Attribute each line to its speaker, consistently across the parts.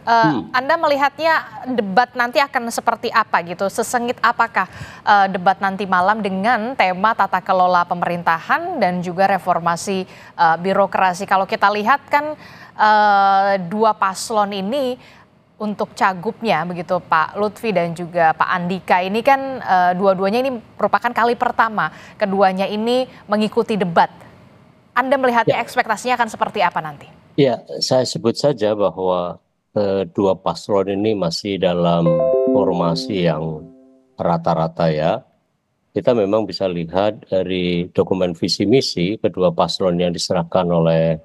Speaker 1: uh, hmm. Anda melihatnya debat nanti akan seperti apa gitu? Sesengit apakah uh, debat nanti malam dengan tema tata kelola pemerintahan dan juga reformasi uh, birokrasi? Kalau kita lihat kan uh, dua paslon ini untuk cagupnya begitu Pak Lutfi dan juga Pak Andika ini kan uh, dua-duanya ini merupakan kali pertama keduanya ini mengikuti debat. Anda melihatnya ya. ekspektasinya akan seperti apa nanti?
Speaker 2: Ya, saya sebut saja bahwa kedua paslon ini masih dalam formasi yang rata-rata ya. Kita memang bisa lihat dari dokumen visi misi kedua paslon yang diserahkan oleh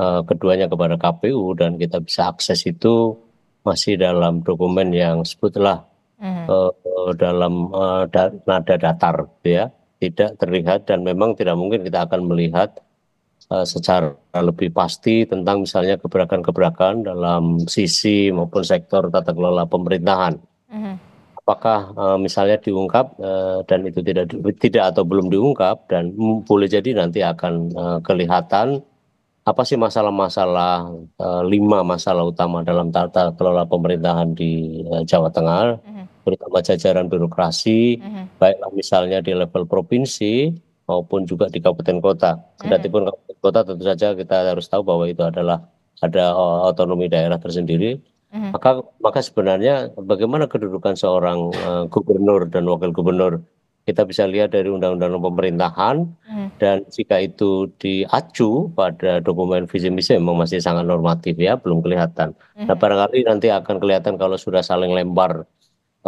Speaker 2: uh, keduanya kepada KPU dan kita bisa akses itu masih dalam dokumen yang sebutlah mm. uh, dalam uh, da nada datar ya. Tidak terlihat dan memang tidak mungkin kita akan melihat Eh, secara lebih pasti tentang misalnya gebrakan-gebrakan dalam sisi maupun sektor tata kelola pemerintahan. Mhm. Apakah uh, misalnya diungkap uh, dan itu tidak tidak atau belum diungkap dan boleh jadi nanti akan uh, kelihatan apa sih masalah-masalah uh, lima masalah utama dalam tata kelola pemerintahan di uh, Jawa Tengah, uh-huh. terutama jajaran birokrasi, uh-huh. baiklah misalnya di level provinsi maupun juga di kabupaten kota. Kedatipun uh-huh kota tentu saja kita harus tahu bahwa itu adalah ada otonomi daerah tersendiri Mm -hmm. maka maka sebenarnya bagaimana kedudukan seorang uh, gubernur dan wakil gubernur kita bisa lihat dari undang-undang pemerintahan mm -hmm. dan jika itu diacu pada dokumen visi misi memang masih sangat normatif ya belum kelihatan. Mm -hmm. Nah barangkali nanti akan kelihatan kalau sudah saling lempar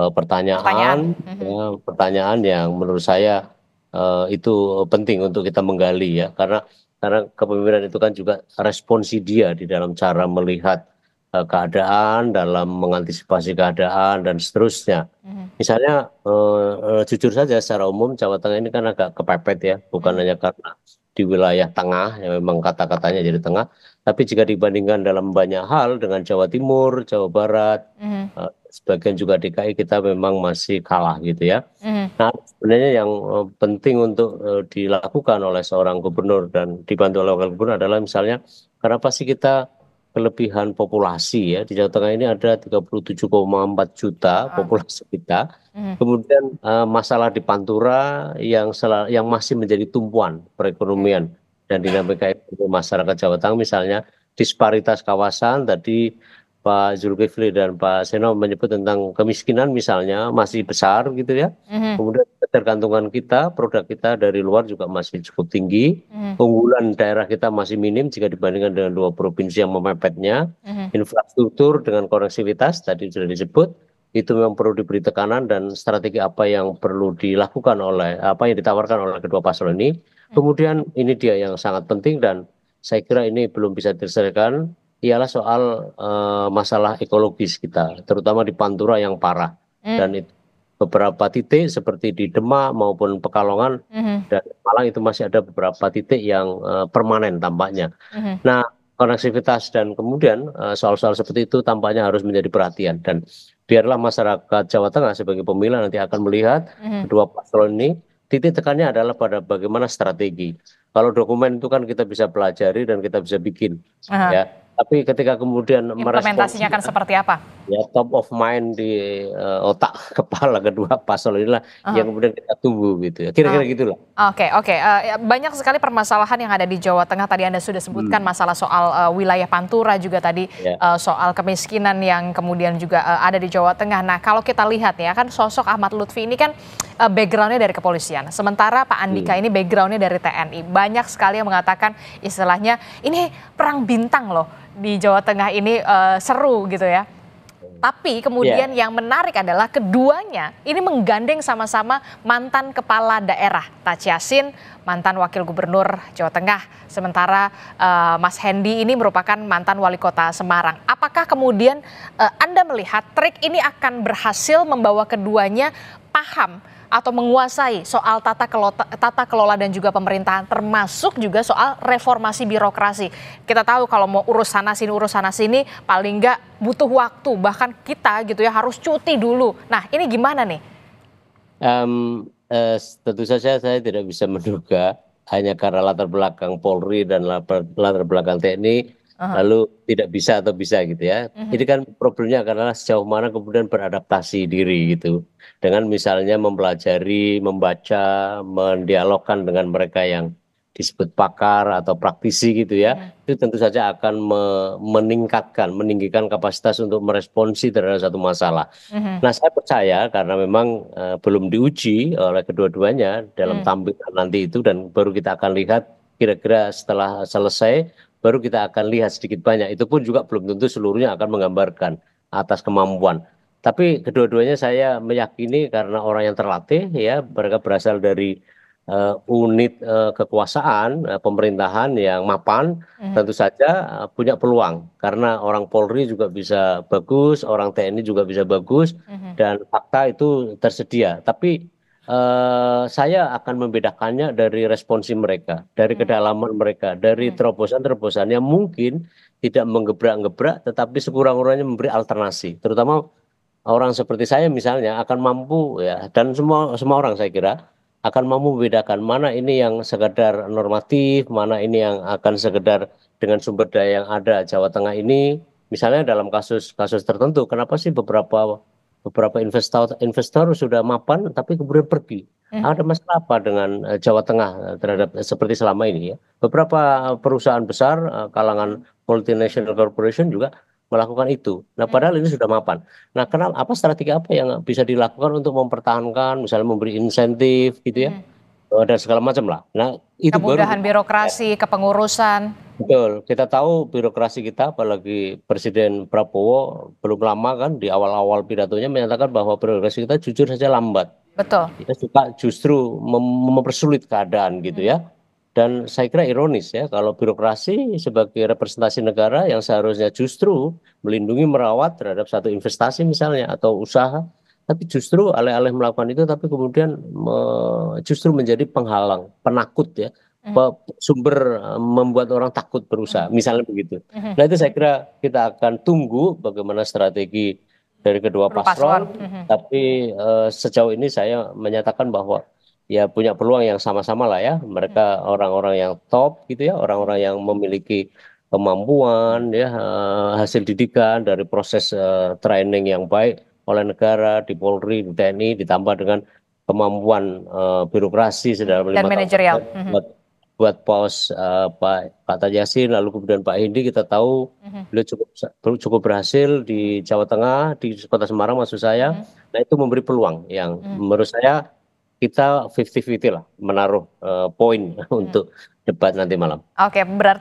Speaker 2: uh, pertanyaan pertanyaan. Ya, mm-hmm. pertanyaan yang menurut saya uh, itu penting untuk kita menggali ya karena karena kepemimpinan itu kan juga responsi dia di dalam cara melihat uh, keadaan, dalam mengantisipasi keadaan dan seterusnya. Mm. Misalnya uh, uh, jujur saja secara umum Jawa Tengah ini kan agak kepepet ya, bukan mm. hanya karena di wilayah tengah yang memang kata-katanya jadi tengah, tapi jika dibandingkan dalam banyak hal dengan Jawa Timur, Jawa Barat, mm. uh, sebagian juga DKI kita memang masih kalah gitu ya. Mm Nah, sebenarnya yang eh, penting untuk eh, dilakukan oleh seorang gubernur dan dibantu oleh wakil gubernur adalah misalnya karena pasti kita kelebihan populasi ya di Jawa Tengah ini ada 37,4 juta ah. populasi kita. Hmm. Kemudian eh, masalah di Pantura yang sel- yang masih menjadi tumpuan perekonomian hmm. dan dinamika masyarakat Jawa Tengah misalnya disparitas kawasan tadi Pak Zulkifli dan Pak Seno menyebut tentang kemiskinan misalnya masih besar gitu ya. Mm-hmm. Kemudian ketergantungan kita, produk kita dari luar juga masih cukup tinggi. Mm-hmm. Unggulan daerah kita masih minim jika dibandingkan dengan dua provinsi yang memepetnya. Mm-hmm. Infrastruktur dengan koneksivitas tadi sudah disebut itu memang perlu diberi tekanan dan strategi apa yang perlu dilakukan oleh apa yang ditawarkan oleh kedua paslon ini. Mhm. Kemudian ini dia yang sangat penting dan saya kira ini belum bisa diselesaikan ialah soal uh, masalah ekologis kita, terutama di Pantura yang parah mm. dan itu beberapa titik seperti di Demak maupun Pekalongan mm -hmm. dan Malang itu masih ada beberapa titik yang uh, permanen tampaknya. Mm -hmm. Nah, konektivitas dan kemudian eh, soal-soal uh, seperti itu tampaknya harus menjadi perhatian dan biarlah masyarakat Jawa Tengah sebagai pemilih nanti akan melihat mm -hmm. kedua paslon ini titik tekannya adalah pada bagaimana strategi. Kalau dokumen itu kan kita bisa pelajari dan kita bisa bikin uh ya tapi ketika kemudian implementasinya akan seperti apa? Ya top of mind di uh, otak kepala kedua pasal inilah uh-huh. yang kemudian kita tunggu gitu ya. Kira-kira uh-huh. gitulah.
Speaker 1: Oke, okay, oke. Okay. Uh, eh, ya, banyak sekali permasalahan yang ada di Jawa Tengah tadi Anda sudah sebutkan hmm. masalah soal uh, wilayah Pantura juga tadi yeah. Ya. uh, soal kemiskinan yang kemudian juga uh, ada di Jawa Tengah. Nah, kalau kita lihat ya kan sosok Ahmad Lutfi ini kan uh, backgroundnya dari kepolisian. Sementara Pak Andika hmm. ini backgroundnya dari TNI. Banyak sekali yang mengatakan istilahnya ini perang bintang loh di Jawa Tengah ini uh, seru gitu ya. Tapi kemudian yeah. yang menarik adalah keduanya ini menggandeng sama-sama mantan kepala daerah Taj Yassin, mantan wakil gubernur Jawa Tengah, sementara uh, Mas Hendi ini merupakan mantan wali kota Semarang. Apakah kemudian uh, Anda melihat trik ini akan berhasil membawa keduanya paham atau menguasai soal tata kelola, tata kelola dan juga pemerintahan termasuk juga soal reformasi birokrasi. Kita tahu kalau mau urus sana sini urus sana sini paling nggak butuh waktu bahkan kita gitu ya harus cuti dulu. Nah, ini gimana nih?
Speaker 2: Um, eh, tentu saja saya tidak bisa menduga hanya karena latar belakang Polri dan latar belakang TNI -huh. lalu tidak bisa atau bisa gitu ya. Uh mhm. -huh. Ini kan problemnya karena sejauh mana kemudian beradaptasi diri gitu dengan misalnya mempelajari, membaca, mendialogkan dengan mereka yang disebut pakar atau praktisi gitu ya. Uh mhm. -huh. Itu tentu saja akan me meningkatkan, meninggikan kapasitas untuk meresponsi terhadap satu masalah. Uh mhm. -huh. Nah, saya percaya karena memang uh, belum diuji oleh kedua-duanya dalam uh -huh. tampilan nanti itu dan baru kita akan lihat kira-kira setelah selesai baru kita akan lihat sedikit banyak. Itu pun juga belum tentu seluruhnya akan menggambarkan atas kemampuan. Tapi kedua-duanya saya meyakini karena orang yang terlatih ya mereka berasal dari uh, unit uh, kekuasaan uh, pemerintahan yang mapan mm. tentu saja uh, punya peluang karena orang Polri juga bisa bagus, orang TNI juga bisa bagus mm. dan fakta itu tersedia. Tapi Eh, saya akan membedakannya dari responsi mereka, dari hmm. kedalaman mereka, dari hmm. terobosan-terobosan yang mungkin tidak menggebrak-gebrak, tetapi sekurang-kurangnya memberi alternasi. Terutama orang seperti saya misalnya akan mampu ya, dan semua semua orang saya kira akan mampu membedakan mana ini yang sekedar normatif, mana ini yang akan sekedar dengan sumber daya yang ada Jawa Tengah ini. Misalnya dalam kasus-kasus tertentu, kenapa sih beberapa beberapa investor investor sudah mapan tapi kemudian pergi. Hmm. Ada masalah apa dengan eh, Jawa Tengah eh, terhadap eh, seperti selama ini ya? Beberapa perusahaan besar kalangan multinational corporation juga melakukan itu. Nah, hmm. padahal ini sudah mapan. Nah, kenal apa strategi apa yang bisa dilakukan untuk mempertahankan misalnya memberi insentif gitu ya. Hmm. Dan segala macam lah. Nah, itu kemudahan
Speaker 1: baru, birokrasi, kepengurusan
Speaker 2: Betul, kita tahu birokrasi kita apalagi Presiden Prabowo belum lama kan di awal-awal pidatonya menyatakan bahwa birokrasi kita jujur saja lambat. Betul. Kita suka justru mem mempersulit keadaan gitu ya. Hmm. Dan saya kira ironis ya kalau birokrasi sebagai representasi negara yang seharusnya justru melindungi merawat terhadap satu investasi misalnya atau usaha tapi justru alih-alih melakukan itu tapi kemudian me, justru menjadi penghalang, penakut ya sumber eh, membuat orang takut berusaha, hmm. misalnya begitu. Hmm. Nah itu saya kira kita akan tunggu bagaimana strategi dari kedua paslon. Hmm. Tapi uh, sejauh ini saya menyatakan bahwa ya punya peluang yang sama-sama lah ya. Mereka orang-orang yang top gitu ya, orang-orang yang memiliki kemampuan ya uh, hasil didikan dari proses uh, training yang baik oleh negara di Polri, di TNI ditambah dengan kemampuan uh, birokrasi sedalam dan manajerial. mm -hmm buat pos uh, Pak Pak lalu kemudian Pak Hindi kita tahu mm-hmm. beliau cukup cukup berhasil di Jawa Tengah di Kota Semarang maksud saya. Mm-hmm. Nah itu memberi peluang yang mm-hmm. menurut saya kita 50-50 lah menaruh uh, poin mm-hmm. untuk mhm. debat nanti malam.
Speaker 1: Oke, okay, berarti